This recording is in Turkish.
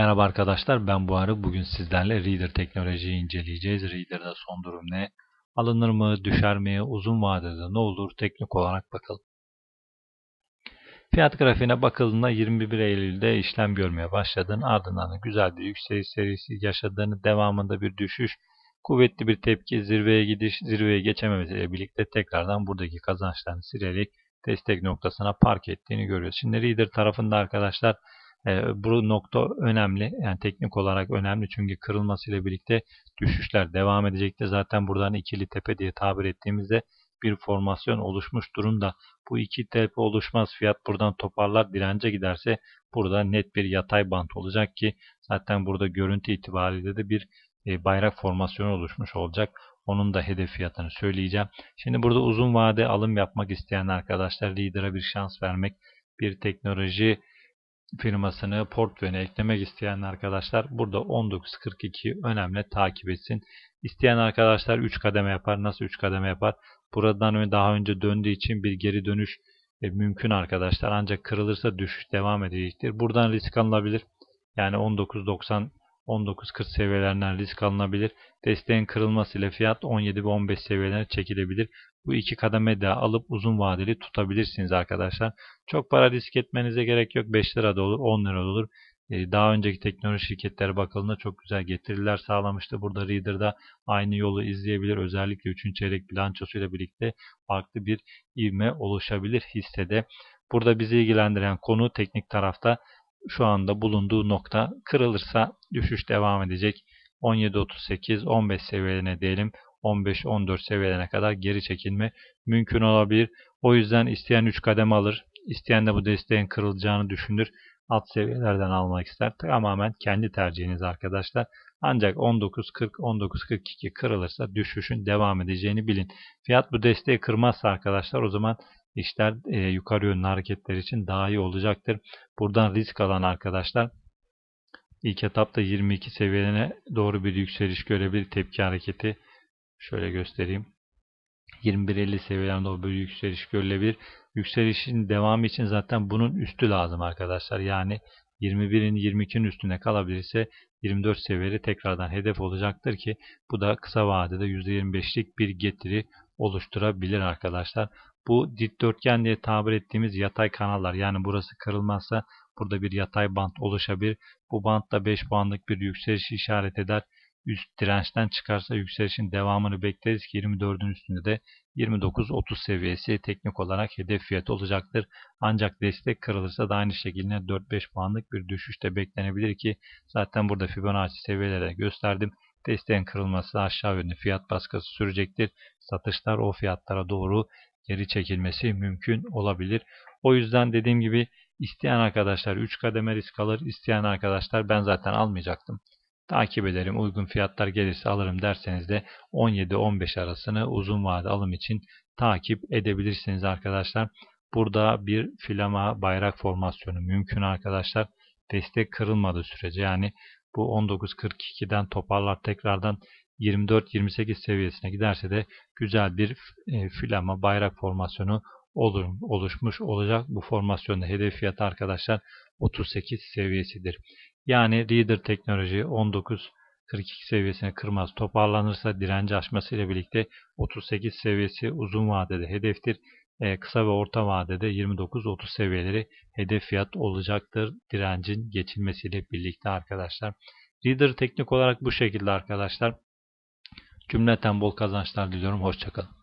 Merhaba arkadaşlar ben Buhari. Bugün sizlerle Reader teknolojiyi inceleyeceğiz. Reader'da son durum ne? Alınır mı? Düşer mi? Uzun vadede ne olur? Teknik olarak bakalım. Fiyat grafiğine bakıldığında 21 Eylül'de işlem görmeye başladığını ardından güzel bir yükseliş serisi yaşadığını devamında bir düşüş kuvvetli bir tepki zirveye gidiş zirveye geçememesiyle birlikte tekrardan buradaki kazançlarını silerek destek noktasına park ettiğini görüyoruz. Şimdi Reader tarafında arkadaşlar e, bu nokta önemli. Yani teknik olarak önemli çünkü kırılmasıyla birlikte düşüşler devam edecekti. Zaten buradan ikili tepe diye tabir ettiğimizde bir formasyon oluşmuş durumda. Bu iki tepe oluşmaz. Fiyat buradan toparlar dirence giderse burada net bir yatay bant olacak ki zaten burada görüntü itibariyle de bir e, bayrak formasyonu oluşmuş olacak. Onun da hedef fiyatını söyleyeceğim. Şimdi burada uzun vade alım yapmak isteyen arkadaşlar lidera bir şans vermek, bir teknoloji firmasını portföyüne eklemek isteyen arkadaşlar burada 19.42 önemli takip etsin. İsteyen arkadaşlar 3 kademe yapar. Nasıl 3 kademe yapar? Buradan daha önce döndüğü için bir geri dönüş e, mümkün arkadaşlar. Ancak kırılırsa düşüş devam edecektir. Buradan risk alınabilir. Yani 19.90 19.40 seviyelerinden risk alınabilir. Desteğin kırılmasıyla fiyat 17 ve 15 seviyelerine çekilebilir. Bu iki kademe de alıp uzun vadeli tutabilirsiniz arkadaşlar. Çok para risk etmenize gerek yok. 5 lira da olur, 10 lira da olur. Ee, daha önceki teknoloji şirketleri bakıldığında çok güzel getiriler sağlamıştı. Burada Reader'da aynı yolu izleyebilir. Özellikle 3. çeyrek bilançosuyla birlikte farklı bir ivme oluşabilir hissede. Burada bizi ilgilendiren konu teknik tarafta şu anda bulunduğu nokta kırılırsa düşüş devam edecek. 17.38, 15 seviyelerine diyelim 15-14 seviyelerine kadar geri çekilme mümkün olabilir. O yüzden isteyen 3 kadem alır. İsteyen de bu desteğin kırılacağını düşünür. Alt seviyelerden almak ister. Tamamen kendi tercihiniz arkadaşlar. Ancak 19.40, 19.42 kırılırsa düşüşün devam edeceğini bilin. Fiyat bu desteği kırmazsa arkadaşlar o zaman işler e, yukarı yönlü hareketler için daha iyi olacaktır. Buradan risk alan arkadaşlar ilk etapta 22 seviyene doğru bir yükseliş görebilir tepki hareketi. Şöyle göstereyim. 21.50 seviyelerinde o bir yükseliş görülebilir. Yükselişin devamı için zaten bunun üstü lazım arkadaşlar. Yani 21'in 22'nin üstüne kalabilirse 24 seviyeli tekrardan hedef olacaktır ki bu da kısa vadede %25'lik bir getiri oluşturabilir arkadaşlar. Bu dikdörtgen diye tabir ettiğimiz yatay kanallar yani burası kırılmazsa burada bir yatay bant oluşabilir. Bu bant da 5 puanlık bir yükseliş işaret eder. Üst dirençten çıkarsa yükselişin devamını bekleriz ki 24'ün üstünde de 29-30 seviyesi teknik olarak hedef fiyatı olacaktır. Ancak destek kırılırsa da aynı şekilde 4-5 puanlık bir düşüş de beklenebilir ki zaten burada Fibonacci seviyelere gösterdim. Desteğin kırılması aşağı yönlü fiyat baskısı sürecektir. Satışlar o fiyatlara doğru geri çekilmesi mümkün olabilir. O yüzden dediğim gibi isteyen arkadaşlar 3 kademe risk alır. isteyen arkadaşlar ben zaten almayacaktım. Takip ederim. Uygun fiyatlar gelirse alırım derseniz de 17-15 arasını uzun vade alım için takip edebilirsiniz arkadaşlar. Burada bir filama bayrak formasyonu mümkün arkadaşlar. Destek kırılmadığı sürece yani bu 19.42'den toparlar tekrardan 24-28 seviyesine giderse de güzel bir e, filama bayrak formasyonu olur, oluşmuş olacak. Bu formasyonda hedef fiyatı arkadaşlar 38 seviyesidir. Yani Reader teknoloji 19 42 seviyesine kırmaz toparlanırsa direnci aşmasıyla birlikte 38 seviyesi uzun vadede hedeftir. Ee, kısa ve orta vadede 29-30 seviyeleri hedef fiyat olacaktır direncin geçilmesiyle birlikte arkadaşlar. Reader teknik olarak bu şekilde arkadaşlar. Cümleten bol kazançlar diliyorum. Hoşçakalın.